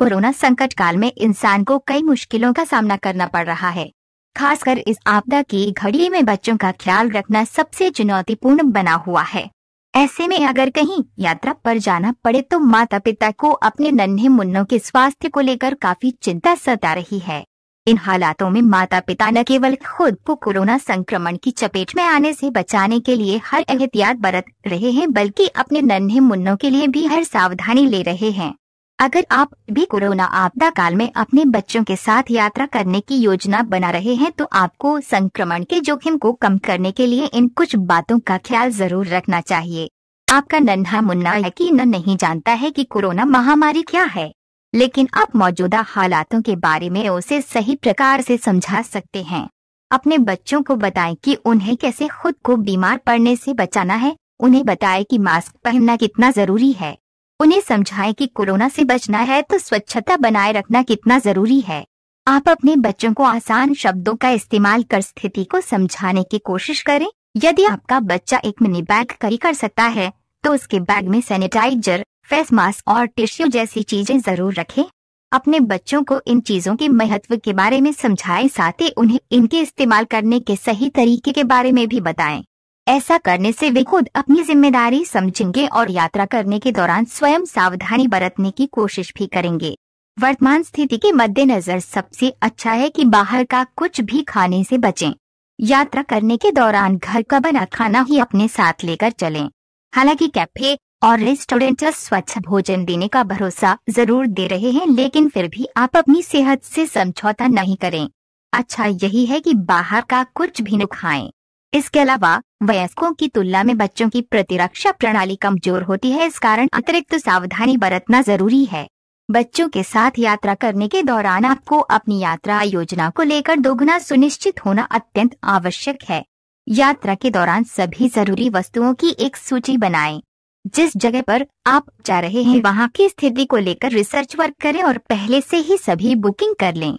Corona संकट काल में इंसान को कई मुश्किलों का सामना करना पड़ रहा है खासकर इस आपदा की घड़ी में बच्चों का ख्याल रखना सबसे चुनौतीपूर्ण बना हुआ है ऐसे में अगर कहीं यात्रा पर जाना पड़े तो माता पिता को अपने नन्हे मुन्नों के स्वास्थ्य को लेकर काफी चिंता सता रही है इन हालातों में माता पिता न केवल खुद को कोरोना संक्रमण की चपेट में आने से बचाने के लिए हर एहतियात बरत रहे हैं बल्कि अपने नन्हे मुन्नों के लिए भी हर सावधानी ले रहे हैं अगर आप भी कोरोना आपदा काल में अपने बच्चों के साथ यात्रा करने की योजना बना रहे हैं तो आपको संक्रमण के जोखिम को कम करने के लिए इन कुछ बातों का ख्याल जरूर रखना चाहिए आपका नन्हा मुन्ना यकीन नहीं जानता है कि कोरोना महामारी क्या है लेकिन आप मौजूदा हालातों के बारे में उसे सही प्रकार से समझा सकते हैं अपने बच्चों को बताएं कि उन्हें कैसे खुद को बीमार पड़ने से बचाना है उन्हें बताएं कि मास्क पहनना कितना जरूरी है उन्हें समझाएं कि कोरोना से बचना है तो स्वच्छता बनाए रखना कितना जरूरी है आप अपने बच्चों को आसान शब्दों का इस्तेमाल कर स्थिति को समझाने की कोशिश करें यदि आपका बच्चा एक मिनी बैग करी कर सकता है तो उसके बैग में सैनिटाइजर फेस मास्क और टिश्यू जैसी चीजें जरूर रखें अपने बच्चों को इन चीजों के महत्व के बारे में समझाएं साथ ही उन्हें इनके इस्तेमाल करने के सही तरीके के बारे में भी बताएं ऐसा करने से वे खुद अपनी जिम्मेदारी समझेंगे और यात्रा करने के दौरान स्वयं सावधानी बरतने की कोशिश भी करेंगे वर्तमान स्थिति के मद्देनजर सबसे अच्छा है कि बाहर का कुछ भी खाने से बचें यात्रा करने के दौरान घर का बना खाना ही अपने साथ लेकर चलें हालांकि कैफे और रेस्टोरेंट स्वच्छ भोजन देने का भरोसा जरूर दे रहे हैं लेकिन फिर भी आप अपनी सेहत से समझौता नहीं करें अच्छा यही है कि बाहर का कुछ भी न खाएं इसके अलावा वयस्कों की तुलना में बच्चों की प्रतिरक्षा प्रणाली कमजोर होती है इस कारण अतिरिक्त सावधानी बरतना जरूरी है बच्चों के साथ यात्रा करने के दौरान आपको अपनी यात्रा योजना को लेकर दोगुना सुनिश्चित होना अत्यंत आवश्यक है यात्रा के दौरान सभी जरूरी वस्तुओं की एक सूची बनाएं। जिस जगह पर आप जा रहे हैं वहाँ की स्थिति को लेकर रिसर्च वर्क करें और पहले से ही सभी बुकिंग कर लें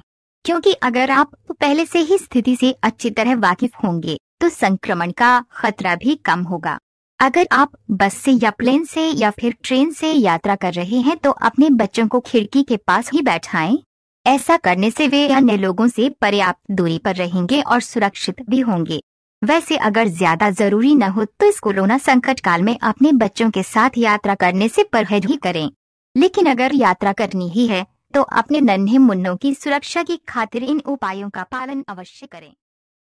क्योंकि अगर आप तो पहले से ही स्थिति से अच्छी तरह वाकिफ होंगे तो संक्रमण का खतरा भी कम होगा अगर आप बस से या प्लेन से या फिर ट्रेन से यात्रा कर रहे हैं तो अपने बच्चों को खिड़की के पास ही बैठाएं। ऐसा करने से वे अन्य लोगों से पर्याप्त दूरी पर रहेंगे और सुरक्षित भी होंगे वैसे अगर ज्यादा जरूरी न हो तो इस कोरोना संकट काल में अपने बच्चों के साथ यात्रा करने से परहेज ही करें लेकिन अगर यात्रा करनी ही है तो अपने नन्हे मुन्नों की सुरक्षा की खातिर इन उपायों का पालन अवश्य करें